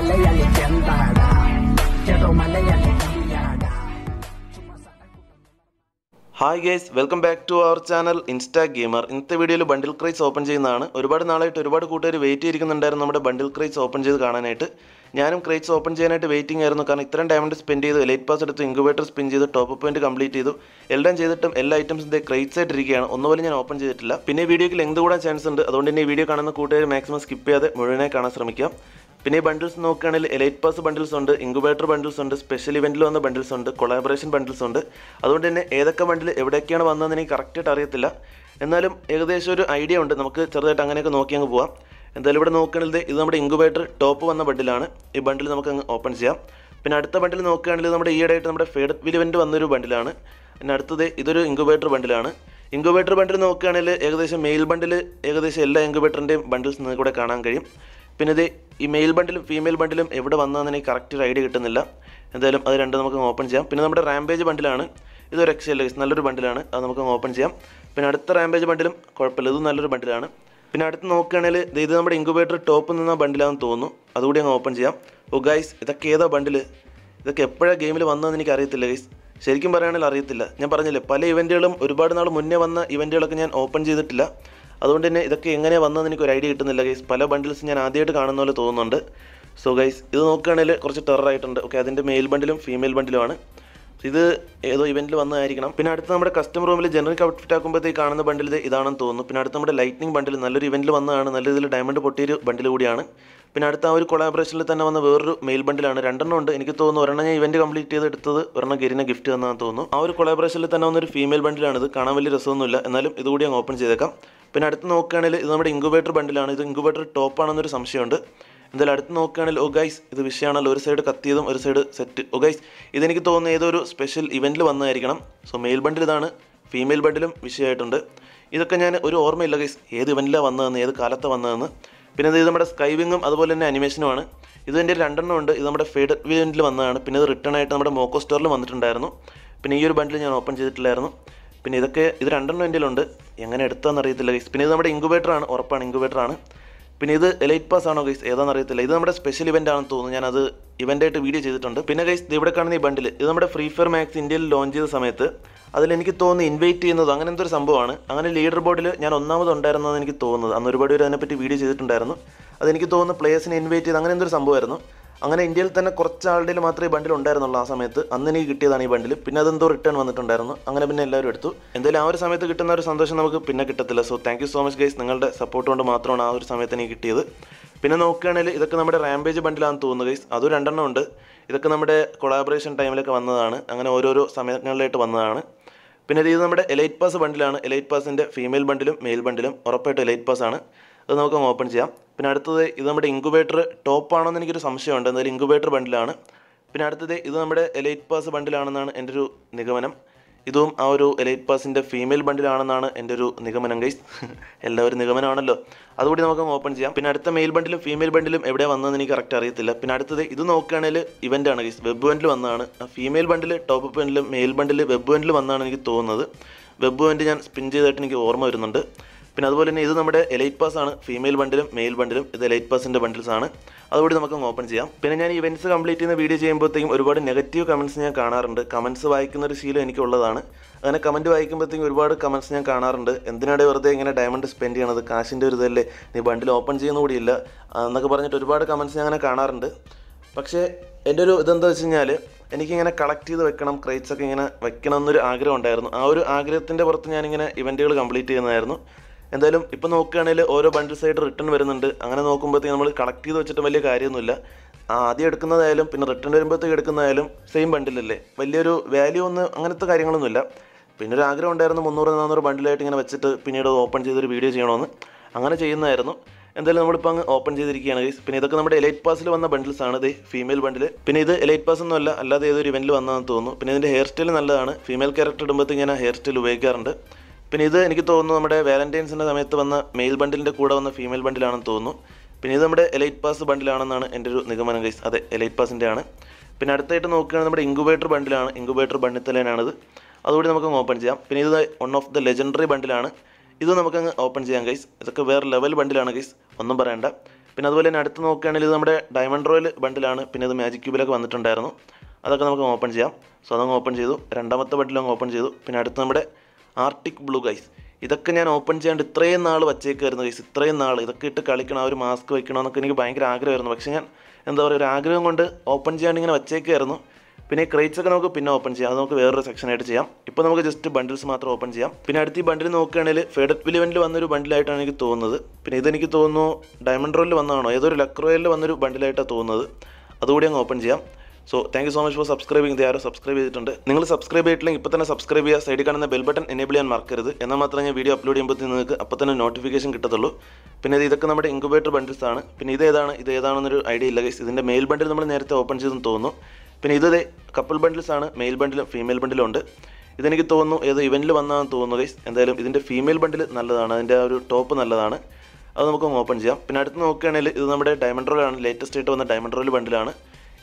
എന്താടാ hi guys welcome back to our channel insta gamer ഇന്നത്തെ വീഡിയോയിൽ ബണ്ടിൽ ക്രൈസ് ഓപ്പൺ ചെയ്യുന്നതാണ് ഒരുപാട് നാളായിട്ട് ഒരുപാട് കൂട്ടുകാർ വെയിറ്റ് ചെയ്തിരിക്കുന്നുണ്ടായിരുന്നു നമ്മുടെ ബണ്ടിൽ ക്രൈസ് ഓപ്പൺ ചെയ്ത് കാണാനായിട്ട് ഞാനും ക്രേറ്റ്സ് ഓപ്പൺ ചെയ്യാനായിട്ട് വെയിറ്റിംഗ് ആയിരുന്നു കാരണം ഇത്രയും ഡയമണ്ട് സ്പെൻഡ് ചെയ്തു ലൈറ്റ് പാസ് എടുത്ത് ഇൻക്യുബേറ്റർ സ്പിൻ ചെയ്ത് ടോപ്പ് പോയിന്റ് കംപ്ലീറ്റ് ചെയ്തു എല്ലാം ചെയ്തിട്ടും എല്ലാ ഐറ്റംസിൻ്റെ ക്രേറ്റ്സ് ആയിട്ടിരിക്കുകയാണ് ഒന്നുപോലെ ഞാൻ ഓപ്പൺ ചെയ്തിട്ടില്ല പിന്നെ വീഡിയോയ്ക്ക് ലെങ്ത് കൂടാൻ ചാൻസ് ഉണ്ട് അതുകൊണ്ട് തന്നെ ഈ വീഡിയോ കാണുന്ന കൂട്ടുകാർ മാക്സിമം സ്കിപ്പ് ചെയ്യാതെ മുഴുവനായി കാണാൻ ശ്രമിക്കാം പിന്നെ ഈ ബണ്ടിൽസ് നോക്കുകയാണെങ്കിൽ എലൈറ്റ് പാസ് ബണ്ടിൽസ് ഉണ്ട് ഇൻക്യുബേറ്റർ ബണ്ടിൽസ് ഉണ്ട് സ്പെഷ്യൽ ഇവൻറ്റിൽ വന്ന ബണ്ടിൽസ് ഉണ്ട് കൊളാബറേഷൻ ബണ്ടിൽസ് ഉണ്ട് അതുകൊണ്ട് തന്നെ ഏതൊക്കെ ബണ്ടിൽ എവിടെയൊക്കെയാണ് വന്നതെന്ന് എനിക്ക് കറക്റ്റായിട്ട് അറിയത്തില്ല എന്നാലും ഏകദേശം ഒരു ഐഡിയ ഉണ്ട് നമുക്ക് ചെറുതായിട്ട് അങ്ങനെയൊക്കെ നോക്കി അങ്ങ് പോവാം എന്തായാലും ഇവിടെ നോക്കുകയാണെങ്കിൽ ഇത് നമ്മുടെ ഇൻക്യുബേറ്റർ ടോപ്പ് വന്ന ബണ്ടിലാണ് ഈ ബണ്ടിൽ നമുക്ക് അങ്ങ് ഓപ്പൺ ചെയ്യാം പിന്നെ അടുത്ത ബണ്ടിൽ നോക്കുകയാണെങ്കിൽ നമ്മുടെ ഈയിടെയായിട്ട് നമ്മുടെ ഫേഡ് വിലുവൻ്റ് വന്നൊരു ബണ്ടിലാണ് പിന്നെ അടുത്തത് ഇതൊരു ഇൻക്യുബേറ്റർ ബണ്ടിലാണ് ഇൻക്യുബേറ്റർ ബണ്ടിൽ നോക്കുകയാണെങ്കിൽ ഏകദേശം മെയിൽ ബണ്ടിൽ ഏകദേശം എല്ലാ ഇൻക്യുബേറ്ററിൻ്റെയും ബണ്ടിൽസ് നിങ്ങൾക്ക് ഇവിടെ കാണാൻ കഴിയും പിന്നെ ഇത് ഈ മെയിൽ ബണ്ടിലും ഫീമെയിൽ ബണ്ടിലും എവിടെ വന്നതെന്ന് എനിക്ക് കറക്റ്റ് ഒരു ഐഡിയ കിട്ടുന്നില്ല എന്തായാലും അത് രണ്ടും നമുക്ക് ഓപ്പൺ ചെയ്യാം പിന്നെ നമ്മുടെ റാംപേജ് ബണ്ടിലാണ് ഇതൊരു എക്സൽ നല്ലൊരു ബണ്ടിലാണ് അത് നമുക്ക് ഓപ്പൺ ചെയ്യാം പിന്നെ അടുത്ത റാംപേജ് ബണ്ടിലും കുഴപ്പമില്ല ഇതും നല്ലൊരു ബണ്ടിലാണ് പിന്നെ അടുത്ത് നോക്കുകയാണെങ്കിൽ ഇത് നമ്മുടെ ഇൻക്യുബേറ്റർ ടോപ്പ് നിന്ന ബണ്ടിലാണെന്ന് തോന്നുന്നു അതുകൂടി അങ്ങ് ഓപ്പൺ ചെയ്യാം ഓ ഗൈസ് ഇതൊക്കെ ഏതോ ബണ്ടിൽ ഇതൊക്കെ എപ്പോഴാണ് ഗെയിമിൽ വന്നതെന്ന് എനിക്ക് അറിയത്തില്ല ഗൈസ് ശരിക്കും പറയുകയാണെങ്കിൽ അറിയത്തില്ല ഞാൻ പറഞ്ഞില്ലേ പല ഇവൻറ്റുകളും ഒരുപാട് നാൾ മുന്നേ വന്ന ഇവൻറ്റുകളൊക്കെ ഞാൻ ഓപ്പൺ ചെയ്തിട്ടില്ല അതുകൊണ്ട് തന്നെ ഇതൊക്കെ എങ്ങനെ വന്നതെന്ന് എനിക്ക് ഒരു ഐഡിയ കിട്ടുന്നില്ല ഗൈസ് പല ബണ്ടിൽസ് ഞാൻ ആദ്യമായിട്ട് കാണുന്ന പോലെ തോന്നുന്നുണ്ട് സോ ഗൈസ് ഇത് നോക്കുകയാണെങ്കിൽ കുറച്ച് ടെററായിട്ടുണ്ട് ഓക്കെ അതിൻ്റെ മെയിൽ ബണ്ടിലും ഫീമെയിൽ ബണ്ടിലുമാണ് ഇത് ഏതോ ഇവൻറ്റിൽ വന്നതായിരിക്കണം പിന്നെ അടുത്ത് നമ്മുടെ കസ്റ്റം റൂമിൽ ജനറൽ ഔട്ട്ഫിറ്റ് ആക്കുമ്പോഴത്തേക്ക് കാണുന്ന ബണ്ടിൽ ഇതാണെന്ന് തോന്നുന്നു പിന്നെ അടുത്ത് നമ്മുടെ ലൈറ്റിംഗ് ബണ്ടിൽ നല്ലൊരു ഇവൻറ്റിൽ വന്നതാണ് നല്ല രീതിയിൽ ഡയമണ്ട് പൊട്ടിയൊരു ബണ്ടിൽ കൂടിയാണ് പിന്നെ അടുത്ത ആ ഒരു കൊളാബറേഷനിൽ തന്നെ വന്ന വേറൊരു മെയിൽ ബണ്ടിലാണ് രണ്ടെണ്ണം ഉണ്ട് എനിക്ക് തോന്നുന്നു ഒരെണ്ണം ഞാൻ ഇവൻറ്റ് കംപ്ലീറ്റ് ചെയ്ത് എടുത്തത് ഒരെണ്ണം ഗിരിനെ ഗിഫ്റ്റ് തന്നാന്ന് തോന്നുന്നു ആ ഒരു കൊളാബറേഷനിൽ തന്നെ വന്നൊരു ഫീമെയിൽ ബണ്ടിലാണ് ഇത് കാണാൻ വലിയ രസമൊന്നുമില്ല എന്നാലും ഇതുകൂടി അങ്ങ് ഓപ്പൺ ചെയ്തേക്കാം പിന്നെ അടുത്ത് നോക്കുകയാണെങ്കിൽ ഇത് നമ്മുടെ ഇൻക്യുബേറ്റർ ബണ്ടിലാണ് ഇത് ഇൻക്യുബേറ്റർ ടോപ്പാണെന്നൊരു സംശയമുണ്ട് എന്തായാലും അടുത്ത് നോക്കുകയാണെങ്കിൽ ഓ ഇത് വിഷയമാണല്ലോ ഒരു സൈഡ് കത്തിയതും ഒരു സൈഡ് സെറ്റ് ഓ ഇതെനിക്ക് തോന്നുന്ന ഏതൊരു സ്പെഷ്യൽ ഇവൻറ്റിൽ വന്നതായിരിക്കണം സോ മെയിൽ ബണ്ടിൽ ഇതാണ് ഫീമെയിൽ ബണ്ടിലും വിഷയമായിട്ടുണ്ട് ഇതൊക്കെ ഞാൻ ഒരു ഓർമ്മയില്ല ഗൈസ് ഏത് ഇവൻറ്റിലാണ് വന്നതെന്ന് ഏത് കാലത്ത് വന്നതെന്ന് പിന്നെ ഇത് നമ്മുടെ സ്കൈവിങ്ങും അതുപോലെ തന്നെ അനിമേഷനുമാണ് ഇത് എൻ്റെ രണ്ടെണ്ണം ഉണ്ട് ഇത് നമ്മുടെ ഫേഡ് ഇവൻറ്റിൽ വന്നതാണ് പിന്നെ ഇത് റിട്ടേൺ ആയിട്ട് നമ്മുടെ മോക്കോ സ്റ്റോറിൽ വന്നിട്ടുണ്ടായിരുന്നു പിന്നെ ഈ ഒരു ബണ്ടിൽ ഞാൻ ഓപ്പൺ ചെയ്തിട്ടില്ലായിരുന്നു പിന്നെ ഇതൊക്കെ ഇത് രണ്ടെണ്ണം എൻ്റെ ഉണ്ട് എങ്ങനെ എടുത്താന്ന് അറിയത്തില്ല ഗൈസ് പിന്നെ ഇത് നമ്മുടെ ഇൻക്യുബേറ്ററാണ് ഉറപ്പാണ് ഇൻക്യുബേറ്ററാണ് പിന്നെ ഇത് ലൈറ്റ് പാസ് ആണോ ഗൈസ് ഏതാണെന്ന് അറിയത്തില്ല ഇത് നമ്മുടെ സ്പെഷ്യൽ ഇവൻ്റ് ആണെന്ന് തോന്നുന്നു ഞാൻ അത് ഇവൻ്റായിട്ട് വീഡിയോ ചെയ്തിട്ടുണ്ട് പിന്നെ ഗൈസ് ഇവിടെ കാണുന്ന ഈ ബണ്ടിൽ ഇത് നമ്മുടെ ഫ്രീ ഫയർ മാക്സ് ഇന്ത്യയിൽ ലോഞ്ച് ചെയ്ത സമയത്ത് അതിൽ എനിക്ക് തോന്നുന്നു ഇൻവൈറ്റ് ചെയ്യുന്നത് അങ്ങനെ എന്തൊരു സംഭവമാണ് അങ്ങനെ ലീഡർ ബോർഡിൽ ഞാൻ ഒന്നാമത് ഉണ്ടായിരുന്നതെന്ന് എനിക്ക് തോന്നുന്നത് അന്ന് ഒരുപാട് പേര് അതിനെപ്പറ്റി വീഡിയോ ചെയ്തിട്ടുണ്ടായിരുന്നു അതെനിക്ക് തോന്നുന്നു പ്ലേയേഴ്സിനെ ഇൻവൈറ്റ് ചെയ്ത് അങ്ങനെ എന്തൊരു സംഭവമായിരുന്നു അങ്ങനെ ഇന്ത്യയിൽ തന്നെ കുറച്ച് ആളുടെ മാത്രമേ ഈ ബണ്ടിൽ ഉണ്ടായിരുന്നുള്ളൂ ആ സമയത്ത് അന്ന് എനിക്ക് കിട്ടിയതാണ് ഈ ബണ്ടിൽ പിന്നെ അതെന്തോ റിട്ടേൺ വന്നിട്ടുണ്ടായിരുന്നു അങ്ങനെ പിന്നെ എല്ലാവരും എടുത്തു എന്തായാലും ആ ഒരു സമയത്ത് കിട്ടുന്ന ഒരു സന്തോഷം നമുക്ക് പിന്നെ കിട്ടത്തില്ല so thank so much guys നിങ്ങളുടെ സപ്പോർട്ട് കൊണ്ട് മാത്രമാണ് ആ ഒരു സമയത്ത് എനിക്ക് കിട്ടിയത് പിന്നെ നോക്കുകയാണെങ്കിൽ ഇതൊക്കെ നമ്മുടെ റാംബേജ് ബണ്ടിലാണെന്ന് തോന്നുന്നു ഗൈസ് അതും രണ്ടെണ്ണം ഉണ്ട് ഇതൊക്കെ നമ്മുടെ കൊളാബറേഷൻ ടൈമിലൊക്കെ വന്നതാണ് അങ്ങനെ ഓരോരോ സമയങ്ങളിലായിട്ട് വന്നതാണ് പിന്നെ ഇത് നമ്മുടെ എലൈറ്റ് പാസ് ബണ്ടിലാണ് എലൈറ്റ് പാസിൻ്റെ ഫീമെയിൽ ബണ്ടിലും മെയിൽ ബണ്ടിലും ഉറപ്പായിട്ട് എലൈറ്റ് പാസ് ആണ് അത് നമുക്ക് ഓപ്പൺ ചെയ്യാം പിന്നെ അടുത്തത് ഇത് നമ്മുടെ ഇൻക്യുബേറ്റർ ടോപ്പാണോ എന്ന് എനിക്കൊരു സംശയമുണ്ട് എന്തായാലും ഇൻക്യുബേറ്റർ ബണ്ടിലാണ് പിന്നെ അടുത്തത് ഇത് നമ്മുടെ എലൈറ്റ് പാസ് ബണ്ടിലാണെന്നാണ് എൻ്റെ ഒരു നിഗമനം ഇതും ആ ഒരു എലൈറ്റ് പാസിൻ്റെ ഫീമെയിൽ ബണ്ടിലാണെന്നാണ് എൻ്റെ ഒരു നിഗമനം ഗൈസ് എല്ലാവരും നിഗമനമാണല്ലോ അതുകൂടി നമുക്ക് ഓപ്പൺ ചെയ്യാം പിന്നെ അടുത്ത മെയിൽ ബണ്ടിലും ഫീമെയിൽ ബണ്ടിലും എവിടെ വന്നതെന്ന് എനിക്ക് കറക്റ്റ് അറിയത്തില്ല പിന്നെ അടുത്തത് ഇത് നോക്കുകയാണെങ്കിൽ ഇവൻ്റ് ആണ് ഗൈസ് വെബ് ബണ്ടിൽ വന്നതാണ് ഫീമെയിൽ ബണ്ടിൽ ടോപ്പ് ബണ്ടിലും മെയിൽ ബണ്ടിൽ വെബ് ബണ്ടിൽ വന്നതാണ് എനിക്ക് തോന്നുന്നത് വെബ് ബണ്ട് ഞാൻ സ്പിൻ ചെയ്തായിട്ട് എനിക്ക് ഓർമ്മ വരുന്നുണ്ട് പിന്നെ അതുപോലെ തന്നെ ഇത് നമ്മുടെ എലൈറ്റ് പാസ് ആണ് ഫീമെയിൽ ബണ്ടിലും മെയിൽ ബണ്ടിലും ഇത് എലൈറ്റ് പാസിൻ്റെ ബണ്ടിൽസ് ആണ് അതുകൂടി നമുക്ക് ഓപ്പൺ ചെയ്യാം പിന്നെ ഞാൻ ഇവൻറ്റ്സ് കംപ്ലീറ്റ് ചെയ്യുന്ന വീഡിയോ ചെയ്യുമ്പോഴത്തേക്കും ഒരുപാട് നെഗറ്റീവ് കമൻസ് ഞാൻ കാണാറുണ്ട് കമൻസ് വായിക്കുന്ന ഒരു ശീലം എനിക്കുള്ളതാണ് അങ്ങനെ കമൻറ്റ് വായിക്കുമ്പോഴത്തേക്കും ഒരുപാട് കമൻസ് ഞാൻ കാണാറുണ്ട് എന്തിനാണ് വെറുതെ ഇങ്ങനെ ഡയമണ്ട് സ്പെൻഡ് ചെയ്യണത് കാശിൻ്റെ ഒരു ഇതല്ലേ നീ ബണ്ടിൽ ഓപ്പൺ ചെയ്യുന്ന കൂടിയില്ല എന്നൊക്കെ പറഞ്ഞിട്ട് ഒരുപാട് കമൻസ് ഞാൻ അങ്ങനെ കാണാറുണ്ട് പക്ഷേ എൻ്റെ ഒരു ഇതെന്താ വെച്ച് കഴിഞ്ഞാൽ എനിക്കിങ്ങനെ കളക്ട് ചെയ്ത് വെക്കണം ക്രേറ്റ്സൊക്കെ ഇങ്ങനെ വെക്കണം എന്നൊരു ആഗ്രഹം ഉണ്ടായിരുന്നു ആ ഒരു ആഗ്രഹത്തിൻ്റെ പുറത്ത് ഞാനിങ്ങനെ ഇവൻറ്റുകൾ കംപ്ലീറ്റ് ചെയ്യുന്നതായിരുന്നു എന്തായാലും ഇപ്പം നോക്കുകയാണെങ്കിൽ ഓരോ ബണ്ടിൽസായിട്ട് റിട്ടേൺ വരുന്നുണ്ട് അങ്ങനെ നോക്കുമ്പോഴത്തേക്ക് നമ്മൾ കളക്ട് ചെയ്ത് വെച്ചിട്ട് വലിയ കാര്യമൊന്നുമില്ല ആദ്യം എടുക്കുന്നതായാലും പിന്നെ റിട്ടേൺ വരുമ്പോഴത്തേക്ക് എടുക്കുന്നതായാലും സെയിം ബണ്ടിലല്ലേ വലിയൊരു വാല്യൂ ഒന്നും അങ്ങനത്തെ കാര്യങ്ങളൊന്നുമില്ല പിന്നെ ഒരു ആഗ്രഹം ഉണ്ടായിരുന്നു മുന്നൂറ് നാന്നൂറ് ബണ്ടിലായിട്ട് ഇങ്ങനെ വെച്ചിട്ട് പിന്നീട് ഓപ്പൺ ചെയ്തൊരു വീഡിയോ ചെയ്യണമെന്ന് അങ്ങനെ ചെയ്യുന്നതായിരുന്നു എന്തായാലും നമ്മളിപ്പോൾ അങ്ങ് ഓപ്പൺ ചെയ്തിരിക്കുകയാണ് ഗൈസ് പിന്നെ ഇതൊക്കെ നമ്മുടെ എലൈറ്റ് പാസിൽ വന്ന ബണ്ടിൽസ് ആണ് ഇത് ഫീമെയിൽ ബണ്ടിൽ പിന്നെ ഇത് എലൈറ്റ് പാസ് ഒന്നുമല്ല അല്ലാതെ ഏതൊരു ഇവൻറ്റിൽ വന്നതെന്ന് തോന്നുന്നു പിന്നെ ഇതിൻ്റെ ഹെയർ സ്റ്റൈൽ നല്ലതാണ് ഫീമെയിൽ ക്യാരക്ടർ ഇടുമ്പോഴത്തേക്ക് ഞാൻ ഹെയർ സ്റ്റൈൽ ഉപയോഗിക്കാറുണ്ട് പിന്നെ ഇത് എനിക്ക് തോന്നുന്നു നമ്മുടെ വാലന്റൈൻസിൻ്റെ സമയത്ത് വന്ന മെയിൽ ബണ്ടിലിൻ്റെ കൂടെ വന്ന ഫീമെയിൽ ബണ്ടിലാണെന്ന് തോന്നുന്നു പിന്നെ ഇത് നമ്മുടെ എലൈറ്റ് പാസ് ബണ്ടിലാണെന്നാണ് എൻ്റെ ഒരു നിഗമനം കൈസ് അതെ എലൈറ്റ് പാസിൻ്റെ ആണ് പിന്നെ അടുത്തായിട്ട് നോക്കുകയാണെങ്കിൽ നമ്മുടെ ഇൻക്യുബേറ്റർ ബണ്ടിലാണ് ഇൻക്യുബേറ്റർ ബണ്ടിൽ തന്നെയാണത് അതുകൂടി നമുക്ക് ഓപ്പൺ ചെയ്യാം പിന്നെ ഇത് വൺ ഓഫ് ദ ലെജൻഡറി ബണ്ടിലാണ് ഇത് അങ്ങ് ഓപ്പൺ ചെയ്യാം കൈസ് ഇതൊക്കെ വേറെ ലെവൽ ബണ്ടിലാണ് കൈസ് ഒന്നും പറയണ്ട പിന്നെ അതുപോലെ തന്നെ അടുത്ത് നോക്കുകയാണെങ്കിൽ ഇത് നമ്മുടെ ഡയമണ്ട് റോയൽ ബണ്ടിലാണ് പിന്നെ ഇത് മാജിക് ക്യൂബിലൊക്കെ വന്നിട്ടുണ്ടായിരുന്നു അതൊക്കെ നമുക്ക് ഓപ്പൺ ചെയ്യാം സോ അതങ്ങ് ഓപ്പൺ ചെയ്തു രണ്ടാമത്തെ ബണ്ടിലും ഓപ്പൺ ചെയ്തു പിന്നെ അടുത്ത് നമ്മുടെ ആർട്ടിക് ബ്ലൂ ഗൈസ് ഇതൊക്കെ ഞാൻ ഓപ്പൺ ചെയ്യാണ്ട് ഇത്രയും നാൾ വച്ചേക്കായിരുന്നു ഗൈസ് ഇത്രയും നാൾ ഇതൊക്കെ ഇട്ട് കളിക്കണം ആ ഒരു മാസ്ക് വയ്ക്കണമെന്നൊക്കെ എനിക്ക് ഭയങ്കര ആഗ്രഹമായിരുന്നു പക്ഷേ ഞാൻ എന്താ പറയുക ഒരു ആഗ്രഹം കൊണ്ട് ഓപ്പൺ ചെയ്യാണ്ട് ഇങ്ങനെ വച്ചേക്കായിരുന്നു പിന്നെ ക്രേറ്റ്സ് ഒക്കെ നമുക്ക് പിന്നെ ഓപ്പൺ ചെയ്യാം അത് നമുക്ക് വേറൊരു സെക്ഷനായിട്ട് ചെയ്യാം ഇപ്പോൾ നമുക്ക് ജസ്റ്റ് ബണ്ടിൽസ് മാത്രം ഓപ്പൺ ചെയ്യാം പിന്നെ അടുത്ത ഈ ബണ്ടിൽ നോക്കുകയാണെങ്കിൽ ഫെഡറ്റ് വിലിവനിൽ വന്നൊരു ബണ്ടിലായിട്ടാണ് എനിക്ക് തോന്നുന്നത് പിന്നെ ഇതെനിക്ക് തോന്നുന്നു ഡയമണ്ട് റോയിൽ വന്നതാണോ ഏതൊരു ലക്രോയിൽ വന്നൊരു ബണ്ടിലായിട്ടാണ് തോന്നുന്നത് അതുകൂടി അങ്ങ് ഓപ്പൺ ചെയ്യാം so thank you so much for സബ്സ്ക്രൈബിങ് ഇത് ആരോ സബ്സ്ക്രൈബ് ചെയ്തിട്ടുണ്ട് നിങ്ങൾ സബ്സ്ക്രൈബ് ചെയ്തിട്ടില്ലെങ്കിൽ ഇപ്പോൾ തന്നെ സബ്സ്ക്രൈബ് ചെയ്യുക സൈഡിൽ കാണുന്ന ബെൽ ബട്ടൺ എനേബിൾ ചെയ്യാൻ മറക്കരുത് എന്നാൽ മാത്രമേ ഞാൻ വീഡിയോ അപ്ലോഡ് ചെയ്യുമ്പോൾ നിങ്ങൾക്ക് അപ്പോൾ തന്നെ നോട്ടിഫിക്കേഷൻ കിട്ടത്തുള്ളൂ പിന്നെ ഇത് ഇതൊക്കെ നമ്മുടെ ഇൻക്യുബേറ്റർ ബണ്ടിൽസ് ആണ് പിന്നെ ഇത് ഏതാണ് ഇത് ഏതാണെന്നൊരു ഐഡിയ ഇല്ല ഗൈസ് ഇതിൻ്റെ മെയിൽ ബണ്ടിൽ നമ്മൾ നേരത്തെ ഓപ്പൺ ചെയ്തെന്ന് തോന്നുന്നു പിന്നെ ഇത് കപ്പിൾ ബണ്ടിൽസ് ആണ് മെയിൽ ബണ്ടിലും ഫീമെയിൽ ബണ്ടിലും ഉണ്ട് ഇതെനിക്ക് തോന്നുന്നു ഏതോ ഇവൻറ്റിൽ വന്നാന്ന് തോന്നുന്നു ഗൈസ് എന്തായാലും ഇതിൻ്റെ ഫീമെയിൽ ബണ്ടിൽ നല്ലതാണ് അതിൻ്റെ ഒരു ടോപ്പ് നല്ലതാണ് അത് നമുക്ക് ഓപ്പൺ ചെയ്യാം പിന്നെ അടുത്ത് നോക്കുകയാണെങ്കിൽ ഇത് നമ്മുടെ ഡയമണ്ട് റോയിലാണ് ലേറ്റസ്റ്റ് ആയിട്ട് വന്ന ഡയമണ്ട് റോയിൽ ബണ്ടിലാണ്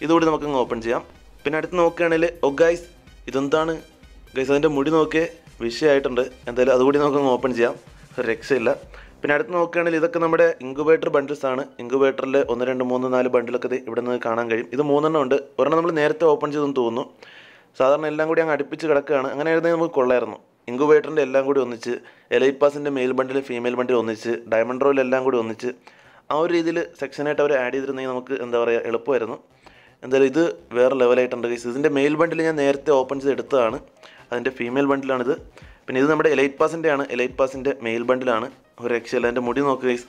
ഇതുകൂടി നമുക്ക് അങ്ങ് ഓപ്പൺ ചെയ്യാം പിന്നെ അടുത്ത് നോക്കുകയാണെങ്കിൽ ഒ oh ഗൈസ് ഇതെന്താണ് ഗൈസ് അതിൻ്റെ മുടി നോക്കിയേ വിഷയമായിട്ടുണ്ട് എന്തായാലും അതുകൂടി അങ്ങ് ഓപ്പൺ ചെയ്യാം രക്ഷയില്ല പിന്നെ അടുത്ത് നോക്കുകയാണെങ്കിൽ ഇതൊക്കെ നമ്മുടെ ഇൻക്യുബേറ്റർ ബണ്ടിൽസ് ആണ് ഇൻക്യുബേറ്ററിൽ ഒന്ന് രണ്ട് മൂന്ന് നാല് ബണ്ടിലൊക്കെ ഇവിടെ നിന്ന് കാണാൻ കഴിയും ഇത് മൂന്നെണ്ണം ഉണ്ട് ഒരെണ്ണം നമ്മൾ നേരത്തെ ഓപ്പൺ ചെയ്തെന്ന് തോന്നുന്നു സാധാരണ എല്ലാം കൂടി അങ്ങ് അടുപ്പിച്ച് കിടക്കുകയാണ് അങ്ങനെ ആയിരുന്നെങ്കിൽ നമുക്ക് കൊള്ളായിരുന്നു ഇൻക്യുബേറ്ററിൻ്റെ എല്ലാം കൂടി ഒന്നിച്ച് എലൈപ്പാസിൻ്റെ മെയിൽ ബണ്ടിൽ ഫീമെയിൽ ബണ്ടിൽ ഒന്നിച്ച് ഡയമണ്ട് റോയിലെല്ലാം കൂടി ഒന്നിച്ച് ആ ഒരു രീതിയിൽ സെക്ഷനായിട്ട് അവർ ആഡ് ചെയ്തിരുന്നെങ്കിൽ നമുക്ക് എന്താ പറയുക എളുപ്പമായിരുന്നു എന്തായാലും ഇത് വേറെ ലെവലായിട്ടുണ്ട് ഗൈസ് ഇതിൻ്റെ മെയിൽ ബണ്ടിൽ ഞാൻ നേരത്തെ ഓപ്പൺ ചെയ്ത് എടുത്തതാണ് അതിൻ്റെ ഫീമെയിൽ ബണ്ടിലാണിത് പിന്നെ ഇത് നമ്മുടെ എലൈറ്റ് പാസിൻ്റെ ആണ് എലൈറ്റ് പാസിൻ്റെ മെയിൽ ബണ്ടിലാണ് ഒരു രക്ഷയില്ല എൻ്റെ മുടി നോക്ക് ഗൈസ്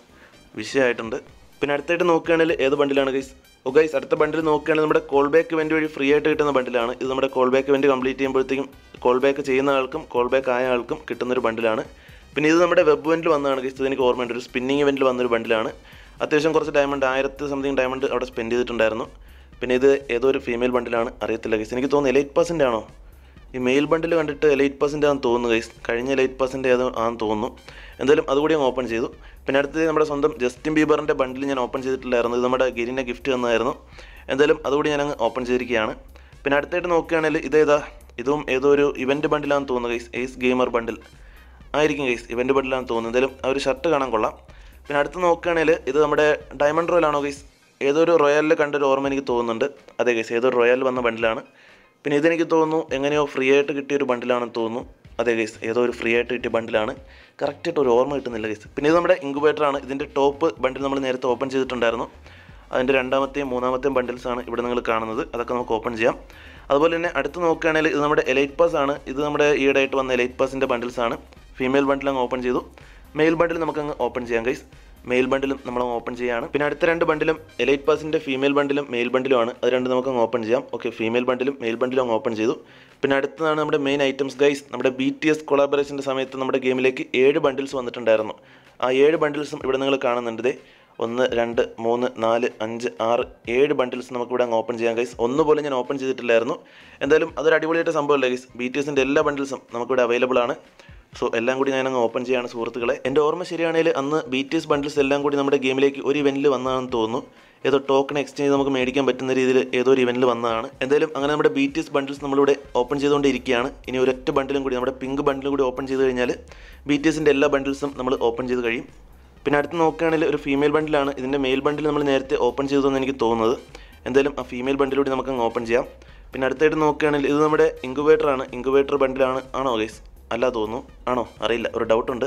വിഷയമായിട്ടുണ്ട് പിന്നെ അടുത്തായിട്ട് നോക്കുകയാണെങ്കിൽ ഏത് ബണ്ടിലാണ് ഗൈസ് ഓ ഗൈസ് അടുത്ത ബണ്ടിൽ നോക്കുകയാണെങ്കിൽ നമ്മുടെ കോൾ ബാക്ക് ഇവൻ്റ് വഴി ഫ്രീ ആയിട്ട് കിട്ടുന്ന ബണ്ടിലാണ് ഇത് നമ്മുടെ കോൾ ബാക്ക് ഇവൻ്റ് കംപ്ലീറ്റ് ചെയ്യുമ്പോഴത്തേക്കും കോൾ ബാക്ക് ചെയ്യുന്ന ആൾക്കും കോൾ ബാക്ക് ആയ ആൾക്കും കിട്ടുന്നൊരു ബണ്ടിലാണ് പിന്നെ ഇത് നമ്മുടെ വെബ് ഇവൻറ്റിൽ വന്നതാണ് ഗൈസ് ഇതെനിക്ക് ഓർമ്മയുണ്ട് ഒരു സ്പിന്നിങ് ഇവൻറ്റിൽ വന്നൊരു ബണ്ടിലാണ് അത്യാവശ്യം കുറച്ച് ഡയമണ്ട് ആയിരത്തി സംതിങ് ഡയമണ്ട് അവിടെ സ്പെൻഡ് ചെയ്തിട്ടുണ്ടായിരുന്നു പിന്നെ ഇത് ഏതോ ഒരു ഫീമെയിൽ ബണ്ടിലാണ് അറിയത്തില്ല ഗൈസ് എനിക്ക് തോന്നുന്നു എലൈറ്റ് പെർസെൻ്റ് ആണോ ഈ മെയിൽ ബണ്ടിൽ കണ്ടിട്ട് എലൈറ്റ് പെർസെൻ്റ് ആണെന്ന് തോന്നുന്നു ഗൈസ് കഴിഞ്ഞ എലൈറ്റ് പെർസെൻ്റ് ഏത് ആണെന്ന് തോന്നുന്നു എന്തായാലും അതുകൂടി ഞാൻ ഓപ്പൺ ചെയ്തു പിന്നെ അടുത്തത് നമ്മുടെ സ്വന്തം ജസ്റ്റിൻ ബീബറിൻ്റെ ബണ്ടിൽ ഞാൻ ഓപ്പൺ ചെയ്തിട്ടില്ലായിരുന്നു ഇത് നമ്മുടെ ഗിരിൻ്റെ ഗിഫ്റ്റ് തന്നായിരുന്നു എന്തായാലും അതുകൂടി ഞാൻ അങ്ങ് ഓപ്പൺ ചെയ്തിരിക്കുകയാണ് പിന്നെ അടുത്തായിട്ട് നോക്കുകയാണെങ്കിൽ ഇതേതാ ഇതും ഏതോ ഒരു ഇവൻറ്റ് ബണ്ടിലാണെന്ന് തോന്നുന്നു ഗൈസ് എയ്സ് ഗെയിമർ ബണ്ടിൽ ആയിരിക്കും ഗൈസ് ഇവൻറ്റ് ബണ്ടിലാണെന്ന് തോന്നുന്നു എന്തായാലും ആ ഒരു ഷർട്ട് കാണാൻ കൊള്ളാം പിന്നെ അടുത്ത് നോക്കുകയാണെങ്കിൽ ഇത് നമ്മുടെ ഡയമണ്ട് റോയിലാണോ ഗൈസ് ഏതൊരു റോയലിൽ കണ്ടൊരു ഓർമ്മ എനിക്ക് തോന്നുന്നുണ്ട് അതേ കേസ് ഏതൊരു റോയലിൽ വന്ന ബണ്ടിലാണ് പിന്നെ ഇതെനിക്ക് തോന്നുന്നു എങ്ങനെയോ ഫ്രീ ആയിട്ട് കിട്ടിയൊരു ബണ്ടിലാണെന്ന് തോന്നുന്നു അതേ കേസ് ഏതോ ഒരു ഫ്രീ ആയിട്ട് കിട്ടിയ ബണ്ടിലാണ് കറക്റ്റായിട്ട് ഒരു ഓർമ്മ കിട്ടുന്നില്ല കേസ് പിന്നെ ഇത് നമ്മുടെ ഇൻക്യുബേറ്ററാണ് ഇതിൻ്റെ ടോപ്പ് ബണ്ടിൽ നമ്മൾ നേരത്തെ ഓപ്പൺ ചെയ്തിട്ടുണ്ടായിരുന്നു അതിൻ്റെ രണ്ടാമത്തെയും മൂന്നാമത്തെയും ബണ്ടിൽസാണ് ഇവിടെ നിങ്ങൾ കാണുന്നത് അതൊക്കെ നമുക്ക് ഓപ്പൺ ചെയ്യാം അതുപോലെ തന്നെ അടുത്ത് നോക്കുകയാണെങ്കിൽ ഇത് നമ്മുടെ എലൈറ്റ് പാസ് ആണ് ഇത് നമ്മുടെ ഈയിടെയായിട്ട് വന്ന എലൈറ്റ് പാസിൻ്റെ ബണ്ടിൽസാണ് ഫീമെയിൽ ബണ്ടിൽ അങ്ങ് ഓപ്പൺ ചെയ്തു മെയിൽ ബണ്ടിൽ നമുക്കങ്ങ് ഓപ്പൺ ചെയ്യാം കൈസ് മെയിൽ ബണ്ടിലും നമ്മൾ ഓപ്പൺ ചെയ്യുകയാണ് പിന്നെ അടുത്ത രണ്ട് ബണ്ടിലും എലൈറ്റ് പാസിൻ്റെ ഫീമെയിൽ ബണ്ടിലും മെയിൽ ബണ്ടിലും ആണ് അത് രണ്ട് നമുക്ക് ഓപ്പൺ ചെയ്യാം ഓക്കെ ഫീമെയിൽ ബണ്ടിലും മെയിൽ ബണ്ടിലും ഓപ്പൺ ചെയ്തു പിന്നെ അടുത്തതാണ് നമ്മുടെ മെയിൻ ഐറ്റംസ് ഗൈസ് നമ്മുടെ ബി ടി എസ് കൊളാബറേഷൻ്റെ സമയത്ത് നമ്മുടെ ഗെയിമിലേക്ക് ഏഴ് ബണ്ടിൽസ് വന്നിട്ടുണ്ടായിരുന്നു ആ ഏഴ് ബണ്ടിൽസും ഇവിടെ നിങ്ങൾ കാണുന്നുണ്ട് ഒന്ന് രണ്ട് മൂന്ന് നാല് അഞ്ച് ആറ് ഏഴ് ബണ്ടിൽസ് നമുക്ക് ഇവിടെ അങ്ങ് ഓപ്പൺ ചെയ്യാം ഗൈസ് ഒന്നുപോലെ ഞാൻ ഓപ്പൺ ചെയ്തിട്ടില്ലായിരുന്നു എന്തായാലും അതൊരു അടിപൊളിയായിട്ട് സംഭവമല്ല ഗൈസ് ബി ടി എസിൻ്റെ എല്ലാ ബണ്ടിൽസും നമുക്കിവിടെ അവൈലബിൾ ആണ് സോ എല്ലാം കൂടി ഞാൻ ഓപ്പൺ ചെയ്യാണ് സുഹൃത്തുക്കളെ എൻ്റെ ഓർമ്മ ശരിയാണെങ്കിൽ അന്ന് ബി ടി എസ് ബണ്ടിൽസ് എല്ലാം കൂടി നമ്മുടെ ഗെയിമിലേക്ക് ഒരു ഇവൻറ്റിൽ വന്നതാണെന്ന് തോന്നുന്നു ഏതോ ടോക്കൺ എക്സ്ചേഞ്ച് നമുക്ക് മേടിക്കാൻ പറ്റുന്ന രീതിയിൽ ഏതോ ഒരു ഇവൻറ്റിൽ വന്നതാണ് എന്തായാലും അങ്ങനെ നമ്മുടെ ബി ടി എസ് ബണ്ടിൽസ് നമ്മളിവിടെ ഓപ്പൺ ചെയ്തുകൊണ്ടിരിക്കുകയാണ് ഇനി ഒരൊറ്റ ബണ്ടിലും കൂടി നമ്മുടെ പിങ്ക് ബണ്ടിലും കൂടി ഓപ്പൺ ചെയ്ത് കഴിഞ്ഞാൽ ബി ടി എസിൻ്റെ എല്ലാ ബണ്ടിൽസും നമ്മൾ ഓപ്പൺ ചെയ്ത് കഴിയും പിന്നെ അടുത്ത് നോക്കുകയാണെങ്കിൽ ഒരു ഫീമെയിൽ ബണ്ടിലാണ് ഇതിൻ്റെ മെയിൽ ബണ്ടിൽ നമ്മൾ നേരത്തെ ഓപ്പൺ ചെയ്തതെന്ന് എനിക്ക് തോന്നുന്നത് എന്തായാലും ആ ഫീമെയിൽ ബണ്ടിലൂടെ നമുക്ക് അങ്ങ് ഓപ്പൺ ചെയ്യാം പിന്നെ അടുത്തായിട്ട് നോക്കുകയാണെങ്കിൽ ഇത് നമ്മുടെ ഇൻക്യുബേറ്ററാണ് ഇൻക്യുബേറ്റർ ബണ്ടിലാണ് ആണോ ഗൈസ് അല്ല തോന്നുന്നു ആണോ അറിയില്ല ഒരു ഡൗട്ടുണ്ട്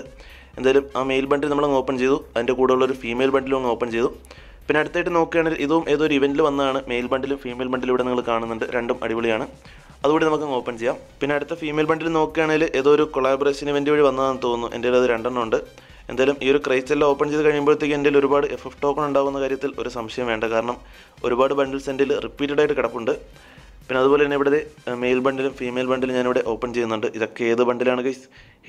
എന്തായാലും ആ മെയിൽ ബണ്ടിൽ നമ്മൾ ഓപ്പൺ ചെയ്തു അതിൻ്റെ കൂടെയുള്ള ഒരു ഫീമെയിൽ ബണ്ടിലും അങ്ങ് ഓപ്പൺ ചെയ്തു പിന്നെ അടുത്തായിട്ട് നോക്കുകയാണെങ്കിൽ ഇതും ഏതോ ഒരു ഇവൻറ്റിൽ വന്നതാണ് മെയിൽ ബണ്ടിലും ഫീമെയിൽ ബണ്ടിലും ഇവിടെ നിങ്ങൾ കാണുന്നുണ്ട് രണ്ടും അടിപൊളിയാണ് അതുകൂടി നമുക്ക് അങ്ങ് ഓപ്പൺ ചെയ്യാം പിന്നെ അടുത്ത ഫീമെയിൽ ബണ്ടിൽ നോക്കുകയാണെങ്കിൽ ഏതോ ഒരു കൊളാബറേഷൻ ഇവൻറ്റ് വഴി വന്നതാണെന്ന് തോന്നുന്നു എൻ്റെ അത് രണ്ടെണ്ണം ഉണ്ട് എന്തായാലും ഈ ഒരു ക്രൈസ്റ്റെല്ലാം ഓപ്പൺ ചെയ്ത് കഴിയുമ്പോഴത്തേക്ക് എൻ്റെ ഒരുപാട് എഫ് എഫ് ടോക്കൺ ഉണ്ടാകുന്ന കാര്യത്തിൽ ഒരു സംശയം വേണ്ട കാരണം ഒരുപാട് ബണ്ടിൽസ് എൻ്റെ റിപ്പീറ്റഡ് ആയിട്ട് കിടപ്പുണ്ട് പിന്നെ അതുപോലെ തന്നെ ഇവിടെ മെയിൽ ബണ്ടിലും ഫീമെയിൽ ബണ്ടിലും ഞാനിവിടെ ഓപ്പൺ ചെയ്യുന്നുണ്ട് ഇതൊക്കെ ഏത് ബണ്ടിലാണ് ഗൈസ്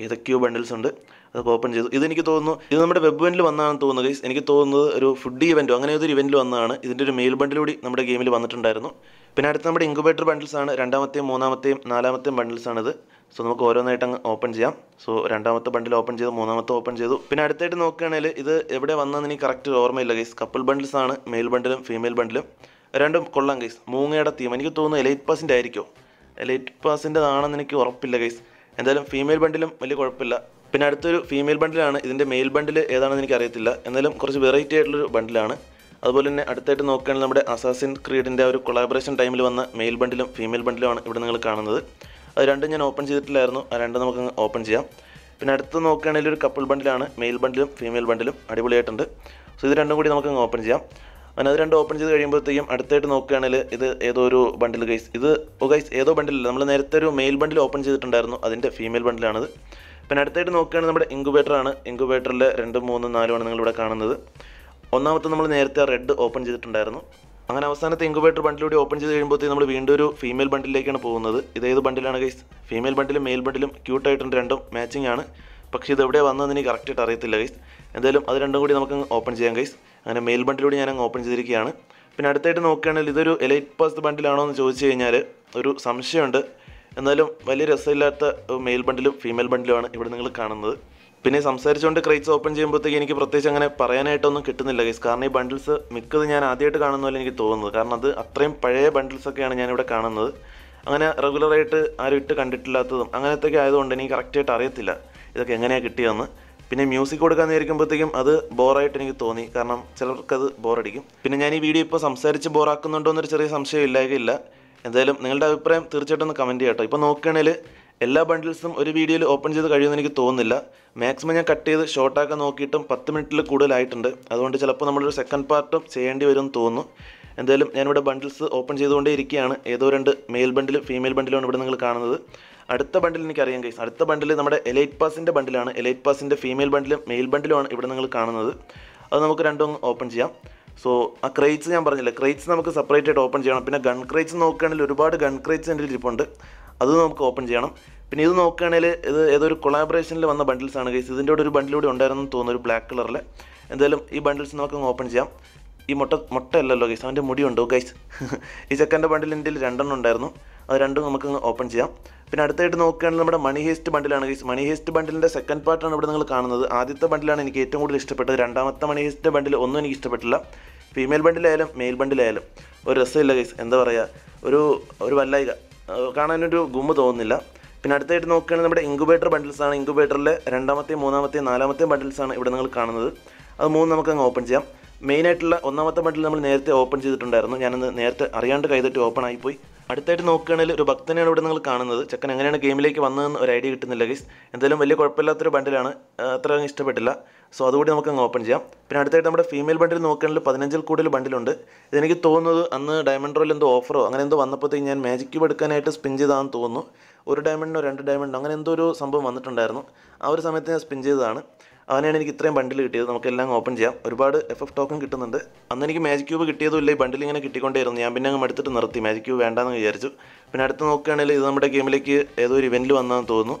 ഏതൊക്കെയോ ബണ്ടിൽസ് ഉണ്ട് അതൊക്കെ ഓപ്പൺ ചെയ്തു ഇതെനിക്ക് തോന്നുന്നു ഇത് നമ്മുടെ വെബ് ബണ്ടിൽ വന്നാണെന്ന് തോന്നുന്നു ഗൈസ് എനിക്ക് തോന്നുന്നത് ഒരു ഫുഡ് ഇവൻറ്റോ അങ്ങനെ ഏതൊരു ഇവൻറ്റിൽ വന്നതാണ് ഇതിൻ്റെ ഒരു മെയിൽ ബണ്ടിലൂടി നമ്മുടെ ഗെയിമിൽ വന്നിട്ടുണ്ടായിരുന്നു പിന്നെ അടുത്ത് നമ്മുടെ ഇൻക്യുബേറ്റർ ആണ് രണ്ടാമത്തെയും മൂന്നാമത്തെയും നാലാമത്തെയും ആണിത് സോ നമുക്ക് ഓരോന്നായിട്ട് അങ്ങ് ഓപ്പൺ ചെയ്യാം സോ രണ്ടാമത്തെ ബണ്ടിൽ ഓപ്പൺ ചെയ്തു മൂന്നാമത്തെ ഓപ്പൺ ചെയ്തു പിന്നെ അടുത്തായിട്ട് നോക്കുകയാണെങ്കിൽ ഇത് എവിടെ വന്നതെന്ന് എനിക്ക് കറക്റ്റ് ഓർമ്മയില്ല ഗൈസ് കപ്പിൾ ആണ് മെയിൽ ബണ്ടിലും ഫീമെയിൽ ബണ്ടിലും രണ്ടും കൊള്ളാം ഗൈസ് മൂങ്ങയുടെ തീം എനിക്ക് തോന്നുന്നു എലൈറ്റ് പാസിൻ്റെ ആയിരിക്കും എലൈറ്റ് പാസിൻ്റെതാണെന്ന് എനിക്ക് ഉറപ്പില്ല ഗൈസ് എന്തായാലും ഫീമെയിൽ ബണ്ടിലും വലിയ കുഴപ്പമില്ല പിന്നെ അടുത്തൊരു ഫീമെയിൽ ബണ്ടിലാണ് ഇതിൻ്റെ മെയിൽ ബണ്ടിൽ ഏതാണെന്ന് എനിക്ക് അറിയത്തില്ല എന്നാലും കുറച്ച് വെറൈറ്റി ആയിട്ടുള്ളൊരു ബണ്ടിലാണ് അതുപോലെ തന്നെ അടുത്തായിട്ട് നോക്കുകയാണെങ്കിൽ നമ്മുടെ അസാസിൻ ക്രീഡിൻ്റെ ഒരു കൊളാബറേഷൻ ടൈമിൽ വന്ന മെയിൽ ബണ്ടിലും ഫീമെയിൽ ബണ്ടിലുമാണ് ഇവിടെ നിങ്ങൾ കാണുന്നത് അത് രണ്ടും ഞാൻ ഓപ്പൺ ചെയ്തിട്ടില്ലായിരുന്നു ആ രണ്ടും നമുക്ക് ഓപ്പൺ ചെയ്യാം പിന്നെ അടുത്ത് നോക്കുകയാണെങ്കിൽ ഒരു കപ്പിൾ ബണ്ടിലാണ് മെയിൽ ബണ്ടിലും ഫീമെയിൽ ബണ്ടിലും അടിപൊളിയായിട്ടുണ്ട് സോ ഇത് രണ്ടും കൂടി നമുക്ക് ഓപ്പൺ ചെയ്യാം അങ്ങനെ അത് രണ്ട് ഓപ്പൺ ചെയ്ത് കഴിയുമ്പോഴത്തേക്കും അടുത്തായിട്ട് നോക്കുകയാണെങ്കിൽ ഇത് ഏതോ ഒരു ബണ്ടിൽ ഗൈസ് ഇത് ഓ ഗൈസ് ഏതോ ബണ്ടിലല്ല നമ്മൾ നേരത്തെ ഒരു മെയിൽ ബണ്ടിൽ ഓപ്പൺ ചെയ്തിട്ടുണ്ടായിരുന്നു അതിൻ്റെ ഫീമെയിൽ ബണ്ടിലാണത് പിന്നെ അടുത്തായിട്ട് നോക്കുകയാണെങ്കിൽ നമ്മുടെ ഇൻക്യുബേറ്ററാണ് ഇൻക്യുബേറ്ററിൽ രണ്ട് മൂന്ന് നാലുമാണ് നിങ്ങളിവിടെ കാണുന്നത് ഒന്നാമത്തെ നമ്മൾ നേരത്തെ റെഡ് ഓപ്പൺ ചെയ്തിട്ടുണ്ടായിരുന്നു അങ്ങനെ അവസാനത്തെ ഇൻക്യുബേറ്റർ ബണ്ടിലൂടെ ഓപ്പൺ ചെയ്ത് കഴിയുമ്പോഴത്തേക്ക് നമ്മൾ വീണ്ടും ഒരു ഫീമെയിൽ ബണ്ടിലേക്കാണ് പോകുന്നത് ഇത് ഏത് ബണ്ടിലാണ് ഗൈസ് ഫീമെയിൽ ബണ്ടിലും മെയിൽ ബണ്ടിലും ക്യൂട്ടായിട്ടുണ്ട് രണ്ടും മാച്ചിങ് ആണ് പക്ഷേ ഇത് എവിടെ വന്നതെന്ന് എനിക്ക് കറക്റ്റായിട്ട് അറിയത്തില്ല ഗൈസ് എന്തായാലും അത് രണ്ടും കൂടി നമുക്ക് ഓപ്പൺ ചെയ്യാം ഗൈസ് അങ്ങനെ മെയിൽ ബണ്ടിലൂടെ ഞാൻ അങ്ങ് ഓപ്പൺ ചെയ്തിരിക്കുകയാണ് പിന്നെ അടുത്തായിട്ട് നോക്കുകയാണെങ്കിൽ ഇതൊരു എലൈറ്റ് പാസ് ബണ്ടിലാണോ എന്ന് ചോദിച്ചു കഴിഞ്ഞാൽ ഒരു സംശയമുണ്ട് എന്നാലും വലിയ രസമില്ലാത്ത മെയിൽ ബണ്ടിലും ഫീമെയിൽ ബണ്ടിലുമാണ് ഇവിടെ നിങ്ങൾ കാണുന്നത് പിന്നെ സംസാരിച്ചുകൊണ്ട് ക്രേറ്റ്സ് ഓപ്പൺ ചെയ്യുമ്പോഴത്തേക്ക് എനിക്ക് പ്രത്യേകിച്ച് അങ്ങനെ പറയാനായിട്ടൊന്നും കിട്ടുന്നില്ല ഗൈസ് കാരണം ഈ ബണ്ടിൽസ് മിക്കത് ഞാൻ ആദ്യമായിട്ട് കാണുന്ന പോലെ എനിക്ക് തോന്നുന്നത് കാരണം അത് അത്രയും പഴയ ബണ്ടിൽസൊക്കെയാണ് ഞാനിവിടെ കാണുന്നത് അങ്ങനെ റെഗുലറായിട്ട് ആരും ഇട്ട് കണ്ടിട്ടില്ലാത്തതും അങ്ങനത്തെയൊക്കെ ആയതുകൊണ്ട് എനിക്ക് കറക്റ്റായിട്ട് അറിയത്തില്ല ഇതൊക്കെ എങ്ങനെയാണ് കിട്ടിയതെന്ന് പിന്നെ മ്യൂസിക് കൊടുക്കാൻ നേരിക്കുമ്പോഴത്തേക്കും അത് ബോറായിട്ട് എനിക്ക് തോന്നി കാരണം ചിലർക്കത് ബോറടിക്കും പിന്നെ ഞാൻ ഈ വീഡിയോ ഇപ്പോൾ സംസാരിച്ച് ബോറാക്കുന്നുണ്ടോ എന്നൊരു ചെറിയ സംശയം ഇല്ലായകയില്ല എന്തായാലും നിങ്ങളുടെ അഭിപ്രായം തീർച്ചയായിട്ടും ഒന്ന് കമൻറ്റ് ചെയ്യട്ടോ ഇപ്പോൾ നോക്കുകയാണെങ്കിൽ എല്ലാ ബണ്ടിൽസും ഒരു വീഡിയോയിൽ ഓപ്പൺ ചെയ്ത് കഴിയുമെന്ന് എനിക്ക് തോന്നുന്നില്ല മാക്സിമം ഞാൻ കട്ട് ചെയ്ത് ഷോർട്ടാക്കാൻ നോക്കിയിട്ടും പത്ത് മിനിറ്റിൽ കൂടുതലായിട്ടുണ്ട് അതുകൊണ്ട് ചിലപ്പോൾ നമ്മളൊരു സെക്കൻഡ് പാർട്ടും ചെയ്യേണ്ടി വരും തോന്നുന്നു എന്തായാലും ഞാനിവിടെ ബണ്ടിൽസ് ഓപ്പൺ ചെയ്തുകൊണ്ടേ ഇരിക്കുകയാണ് ഏതോ രണ്ട് മെയിൽ ബണ്ടിലും ഫീമെയിൽ ബണ്ടിലുമാണ് ഇവിടെ നിങ്ങൾ കാണുന്നത് അടുത്ത ബണ്ടിൽ എനിക്കറിയാം കൈസ് അടുത്ത ബണ്ടിൽ നമ്മുടെ എലൈറ്റ് പാസിൻ്റെ ബണ്ടിലാണ് എലൈറ്റ് പാസിൻ്റെ ഫീമെയിൽ ബണ്ടിലും മെയിൽ ബണ്ടിലുമാണ് ഇവിടെ നിങ്ങൾ കാണുന്നത് അത് നമുക്ക് രണ്ടും ഓപ്പൺ ചെയ്യാം സോ ആ ക്രേറ്റ്സ് ഞാൻ പറഞ്ഞില്ല ക്രേറ്റ്സ് നമുക്ക് സെപ്പറേറ്റ് ആയിട്ട് ഓപ്പൺ ചെയ്യണം പിന്നെ ഗൺ ക്രേറ്റ്സ് നോക്കുകയാണെങ്കിൽ ഒരുപാട് ഗൺ ക്രേറ്റ്സ് എൻ്റെ ഇരിപ്പുണ്ട് അത് നമുക്ക് ഓപ്പൺ ചെയ്യണം പിന്നെ ഇത് നോക്കുകയാണെങ്കിൽ ഇത് ഏതൊരു കൊളാബറേഷനിൽ വന്ന ബണ്ടിൽസ് ആണ് കേസ് ഇതിൻ്റെ കൂടെ ഒരു ബണ്ടിലൂടെ ഉണ്ടായിരുന്നു തോന്നുന്നു ഒരു ബ്ലാക്ക് കളറിൽ എന്തായാലും ഈ ബണ്ടിൽസ് നമുക്ക് ഓപ്പൺ ചെയ്യാം ഈ മുട്ട മുട്ടയല്ലല്ലോ ഗൈസ് അവൻ്റെ മുടിയുണ്ടോ ഗൈസ് ഈ ചെക്കൻ്റെ ബണ്ടിൽ എൻ്റെ രണ്ടെണ്ണം ഉണ്ടായിരുന്നു അത് രണ്ടും നമുക്ക് ഓപ്പൺ ചെയ്യാം പിന്നെ അടുത്തായിട്ട് നോക്കുകയാണെങ്കിൽ നമ്മുടെ മണി ഹേസ്റ്റ് ബണ്ടിലാണ് ഗൈസ് മണി ഹേസ്റ്റ് ബണ്ടിലിൻ്റെ സെക്കൻഡ് പാർട്ടാണ് ഇവിടെ നിങ്ങൾ കാണുന്നത് ആദ്യത്തെ ബണ്ടിലാണ് എനിക്ക് ഏറ്റവും കൂടുതൽ ഇഷ്ടപ്പെട്ടത് രണ്ടാമത്തെ മണി ഹേസ്റ്റ് ബണ്ടിൽ ഒന്നും എനിക്ക് ഇഷ്ടപ്പെട്ടില്ല ഫീമെയിൽ ബണ്ടിലായാലും മെയിൽ ബണ്ടിലായാലും ഒരു രസമില്ല ഗൈസ് എന്താ പറയുക ഒരു ഒരു വല്ലായിക കാണാനൊരു ഗുമ്മ തോന്നുന്നില്ല പിന്നെ അടുത്തായിട്ട് നോക്കുകയാണെങ്കിൽ നമ്മുടെ ഇൻക്യുബേറ്റർ ബണ്ടിൽസാണ് ഇൻക്യുബേറ്ററിലെ രണ്ടാമത്തെയും മൂന്നാമത്തെയും നാലാമത്തെയും ബണ്ടിൽസാണ് ഇവിടെ നിങ്ങൾ കാണുന്നത് അത് മൂന്ന് നമുക്ക് അങ്ങ് ഓപ്പൺ ചെയ്യാം മെയിനായിട്ടുള്ള ഒന്നാമത്തെ ബണ്ടിൽ നമ്മൾ നേരത്തെ ഓപ്പൺ ചെയ്തിട്ടുണ്ടായിരുന്നു ഞാനത് നേരത്തെ അറിയാണ്ട് കൈതിട്ട് ഓപ്പൺ ആയിപ്പോയി അടുത്തായിട്ട് നോക്കുകയാണെങ്കിൽ ഒരു ഭക്തനാണ് ഇവിടെ നിങ്ങൾ കാണുന്നത് ചെക്കൻ എങ്ങനെയാണ് ഗെയിമിലേക്ക് വന്നതെന്ന് ഒരു ഐഡിയ കിട്ടുന്നില്ല ഗൈസ് എന്തായാലും വലിയ കുഴപ്പമില്ലാത്തൊരു ബണ്ടിലാണ് അത്ര ഇഷ്ടപ്പെട്ടില്ല സോ അതുകൂടി നമുക്ക് അങ്ങ് ഓപ്പൺ ചെയ്യാം പിന്നെ അടുത്തായിട്ട് നമ്മുടെ ഫീമെയിൽ ബണ്ടിൽ നോക്കുകയാണെങ്കിൽ പതിനഞ്ചിൽ കൂടുതൽ ബണ്ടിലുണ്ട് ഇതെനിക്ക് തോന്നുന്നത് അന്ന് ഡയമണ്ട് റോയിൽ എന്തോ ഓഫറോ അങ്ങനെ എന്തോ വന്നപ്പോഴത്തേക്ക് ഞാൻ മാജിക് ക്യൂബ് എടുക്കാനായിട്ട് സ്പിൻ ചെയ്താണെന്ന് തോന്നുന്നു ഒരു ഡയമണ്ടിനോ രണ്ട് ഡയമണ്ടോ അങ്ങനെ എന്തോ ഒരു സംഭവം വന്നിട്ടുണ്ടായിരുന്നു ആ ഒരു സമയത്ത് ഞാൻ സ്പിൻ ചെയ്തതാണ് അങ്ങനെയാണ് എനിക്ക് ഇത്രയും ബണ്ടിൽ കിട്ടിയത് നമുക്കെല്ലാം ഓപ്പൺ ചെയ്യാം ഒരുപാട് എഫ് എഫ് ടോക്കൺ കിട്ടുന്നുണ്ട് അന്ന് എനിക്ക് മാജിക് ക്യൂബ് കിട്ടിയതും ഇല്ല ഈ ബണ്ടിൽ ഇങ്ങനെ കിട്ടിക്കൊണ്ടേയിരുന്നു ഞാൻ പിന്നെ അങ്ങ് എടുത്തിട്ട് നിർത്തി മാജിക് ക്യൂബ് വേണ്ടെന്ന് വിചാരിച്ചു പിന്നെ അടുത്ത് നോക്കുകയാണെങ്കിൽ ഇത് നമ്മുടെ ഗെയിമിലേക്ക് ഏതോ ഒരു ഇവൻറ്റിൽ വന്നതെന്ന് തോന്നുന്നു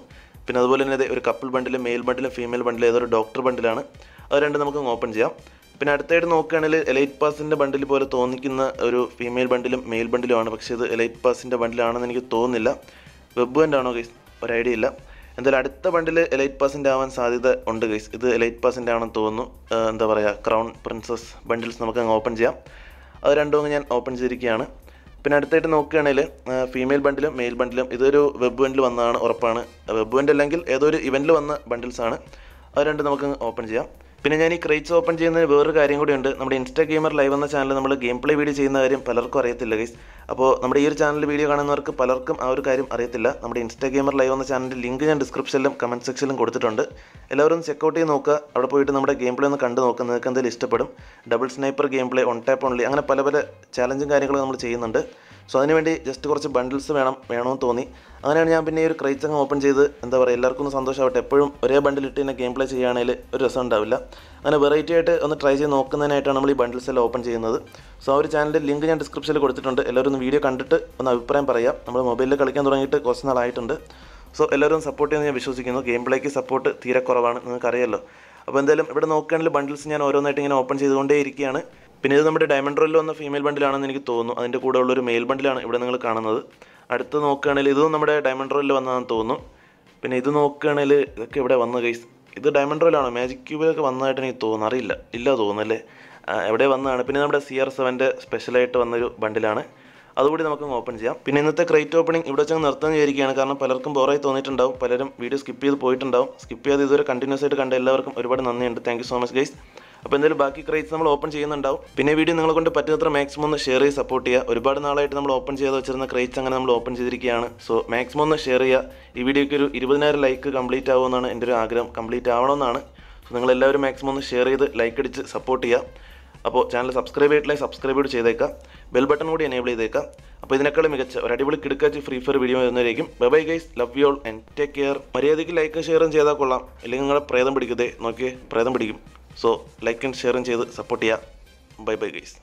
പിന്നെ അതുപോലെ തന്നെ ഒരു കപ്പിൾ ബണ്ടിൽ മെയിൽ ബണ്ടിലും ഫീമെയിൽ ബണ്ടിലും ഒരു ഡോക്ടർ ബണ്ടിലാണ് അത് രണ്ട് നമുക്ക് ഓപ്പൺ ചെയ്യാം പിന്നെ അടുത്തായിട്ട് നോക്കുകയാണെങ്കിൽ എലൈറ്റ് പാസിൻ്റെ ബണ്ടിൽ പോലെ തോന്നിക്കുന്ന ഒരു ഫീമെയിൽ ബണ്ടിലും മെയിൽ ബണ്ടിലുമാണ് പക്ഷേ ഇത് എലൈറ്റ് പാസിൻ്റെ ബണ്ടിലാണെന്ന് എനിക്ക് തോന്നുന്നില്ല വെബ് ബൻഡാണോ ഒരു ഐഡിയ ഇല്ല എന്തായാലും അടുത്ത ബണ്ടിൽ എലൈറ്റ് പാസിൻ്റെ ആവാൻ സാധ്യത ഉണ്ട് ഗൈസ് ഇത് എലൈറ്റ് പാസിൻ്റെ ആണെന്ന് തോന്നുന്നു എന്താ പറയുക ക്രൗൺ പ്രിൻസസ് ബണ്ടിൽസ് നമുക്ക് അങ്ങ് ഓപ്പൺ ചെയ്യാം അത് രണ്ടും അങ്ങ് ഞാൻ ഓപ്പൺ ചെയ്തിരിക്കുകയാണ് പിന്നെ അടുത്തായിട്ട് നോക്കുകയാണെങ്കിൽ ഫീമെയിൽ ബണ്ടിലും മെയിൽ ബണ്ടിലും ഇതൊരു വെബ് ബണ്ടിൽ വന്നതാണ് ഉറപ്പാണ് വെബ് ബണ്ടിൽ അല്ലെങ്കിൽ ഏതോ ഒരു ഇവൻറ്റിൽ വന്ന ബണ്ടിൽസ് ആണ് അത് രണ്ട് നമുക്ക് ഓപ്പൺ ചെയ്യാം പിന്നെ ഞാൻ ഈ ക്രേറ്റ്സ് ഓപ്പൺ ചെയ്യുന്നതിന് വേറൊരു കാര്യം ഉണ്ട് നമ്മുടെ ഇൻസ്റ്റാ ഗെയിമർ ലൈവ് എന്ന ചാനൽ നമ്മൾ ഗെയിം പ്ലേ വീഡിയോ ചെയ്യുന്ന കാര്യം പലർക്കും അറിയത്തില്ല ഗൈസ് അപ്പോൾ നമ്മുടെ ഈ ഒരു ചാനൽ വീഡിയോ കാണുന്നവർക്ക് പലർക്കും ആ ഒരു കാര്യം അറിയത്തില്ല നമ്മുടെ ഇൻസ്റ്റാഗ്രാമർ ലൈവ് എന്ന ചാനലിൻ്റെ ലിങ്ക് ഞാൻ ഡിസ്ക്രിപ്ഷനിലും കമൻറ്റ് സെക്ഷനിലും കൊടുത്തിട്ടുണ്ട് എല്ലാവരും ചെക്കൗട്ട് ചെയ്ത് നോക്കുക അവിടെ പോയിട്ട് നമ്മുടെ ഗെയിം പ്ലേ ഒന്ന് കണ്ടു നോക്കുക നിങ്ങൾക്ക് എന്തെങ്കിലും ഇഷ്ടപ്പെടും double sniper game play one tap only അങ്ങനെ പല പല ചാലഞ്ചും കാര്യങ്ങളും നമ്മൾ ചെയ്യുന്നുണ്ട് സോ അതിനുവേണ്ടി ജസ്റ്റ് കുറച്ച് ബണ്ടിൽസ് വേണം വേണമെന്ന് തോന്നി അങ്ങനെയാണ് ഞാൻ പിന്നെ ഈ ഒരു ക്രൈച്ച് അങ്ങ് ഓപ്പൺ ചെയ്ത് എന്താ പറയുക എല്ലാവർക്കും ഒന്ന് സന്തോഷമാവട്ടെ എപ്പോഴും ഒരേ ബണ്ടിലിട്ട് തന്നെ ഗെയിം പ്ലേ ചെയ്യുകയാണെങ്കിൽ ഒരു രസം ഉണ്ടാവില്ല അങ്ങനെ വെറൈറ്റി ആയിട്ട് ഒന്ന് ട്രൈ ചെയ്ത് നോക്കുന്നതിനായിട്ടാണ് നമ്മൾ ഈ ബണ്ടിൽസ് എല്ലാം ഓപ്പൺ ചെയ്യുന്നത് സോ ആ ഒരു ചാനലിൻ്റെ ലിങ്ക് ഞാൻ ഡിസ്ക്രിപ്ഷനിൽ കൊടുത്തിട്ടുണ്ട് എല്ലാവരും ഒന്ന് വീഡിയോ കണ്ടിട്ട് ഒന്ന് അഭിപ്രായം പറയാം നമ്മൾ മൊബൈലിൽ കളിക്കാൻ തുടങ്ങിയിട്ട് കുറച്ച് നാളായിട്ടുണ്ട് സോ എല്ലാവരും സപ്പോർട്ട് ചെയ്യുമെന്ന് ഞാൻ വിശ്വസിക്കുന്നു ഗെയിം പ്ലേക്ക് സപ്പോർട്ട് തീരെ കുറവാണ് നിങ്ങൾക്കറിയാമല്ലോ അപ്പോൾ എന്തായാലും ഇവിടെ നോക്കുകയാണെങ്കിൽ ബണ്ടിൽസ് ഞാൻ ഓരോന്നായിട്ട് ഇങ്ങനെ ഓപ്പൺ ചെയ്തുകൊണ്ടേ ഇരിക്കുകയാണ് പിന്നെ ഇത് നമ്മുടെ ഡയമണ്ട് റോയിൽ വന്ന ഫീമെയിൽ ബണ്ടിലാണെന്ന് എനിക്ക് തോന്നുന്നു അതിൻ്റെ കൂടെ ഉള്ളൊരു മെയിൽ ബണ്ടിലാണ് ഇവിടെ നിങ്ങൾ കാണുന്നത് അടുത്ത് നോക്കുകയാണെങ്കിൽ ഇതും നമ്മുടെ ഡയമണ്ട് റോയിൽ വന്നതാണെന്ന് തോന്നുന്നു പിന്നെ ഇത് നോക്കുകയാണെങ്കിൽ ഇതൊക്കെ ഇവിടെ വന്ന കൈസ് ഇത് ഡയമണ്ട് റോയിലാണോ മാജിക് ക്യൂബിലൊക്കെ വന്നതായിട്ട് എനിക്ക് തോന്നുന്നു അറിയില്ല ഇല്ല തോന്നുന്നല്ലേ എവിടെ വന്നതാണ് പിന്നെ നമ്മുടെ സി ആർ സെവൻ്റെ സ്പെഷ്യലായിട്ട് വന്നൊരു ബണ്ടിലാണ് അതുകൂടി നമുക്ക് ഓപ്പൺ ചെയ്യാം പിന്നെ ഇന്നത്തെ ക്രേറ്റ് ഓപ്പണിംഗ് ഇവിടെ വെച്ചാൽ നിർത്താൻ വിചാരിക്കുകയാണ് കാരണം പലർക്കും ബോറായി തോന്നിയിട്ടുണ്ടാവും പലരും വീഡിയോ സ്കിപ്പ് ചെയ്ത് പോയിട്ടുണ്ടാവും സ്കിപ്പ് ചെയ്ത് ഇതുവരെ കണ്ടിന്യൂസ് ആയിട്ട് കണ്ട എല്ലാവർക്കും ഒരുപാട് നന്ദിയുണ്ട് താങ്ക് സോ മച്ച് ഗൈസ് അപ്പോൾ എന്തായാലും ബാക്കി ക്രൈസ് നമ്മൾ ഓപ്പൺ ചെയ്യുന്നുണ്ടാവും പിന്നെ വീഡിയോ നിങ്ങളെ കൊണ്ട് പറ്റുന്നത്ര മാക്സിമം ഒന്ന് ഷെയർ ചെയ്ത് സപ്പോർട്ട് ചെയ്യുക ഒരുപാട് നാളായിട്ട് നമ്മൾ ഓപ്പൺ ചെയ്ത് വെച്ചിരുന്ന ക്രൈസ് അങ്ങനെ നമ്മൾ ഓപ്പൺ ചെയ്തിരിക്കുകയാണ് സോ മാക്സിമം ഒന്ന് ഷെയർ ചെയ്യുക ഈ വീഡിയോയ്ക്ക് ഒരു ഇരുപതിനായിരം ലൈക്ക് കംപ്ലീറ്റ് ആവുമെന്നാണ് എൻ്റെ ഒരു ആഗ്രഹം കംപ്ലീറ്റ് ആവണമെന്നാണ് സോ നിങ്ങളെല്ലാവരും മാക്സിമം ഒന്ന് ഷെയർ ചെയ്ത് ലൈക്ക് അടിച്ച് സപ്പോർട്ട് ചെയ്യുക അപ്പോൾ ചാനൽ സബ്സ്ക്രൈബ് ചെയ്തിട്ടില്ല സബ്സ്ക്രൈബ് ചെയ്ത് ചെയ്തേക്കാം ബെൽ ബട്ടൺ കൂടി എനേബിൾ ചെയ്തേക്കാം അപ്പോൾ ഇതിനേക്കാളും മികച്ച ഒരു അടിപൊളി കിടക്കാച്ച് ഫ്രീ ഫയർ വീഡിയോ വരുന്നതായിരിക്കും bye bye guys love you all and take care മര്യാദയ്ക്ക് ലൈക്ക് ഷെയറും ചെയ്താൽ കൊള്ളാം അല്ലെങ്കിൽ നിങ്ങളെ പ്രേതം പിടിക്കതേ നോക്കിയേ പ്രേതം പിടിക്കും സോ ലൈക്കും ഷെയറും ചെയ്ത് സപ്പോർട്ട് ചെയ്യുക ബൈ ബൈ ഗൈസ്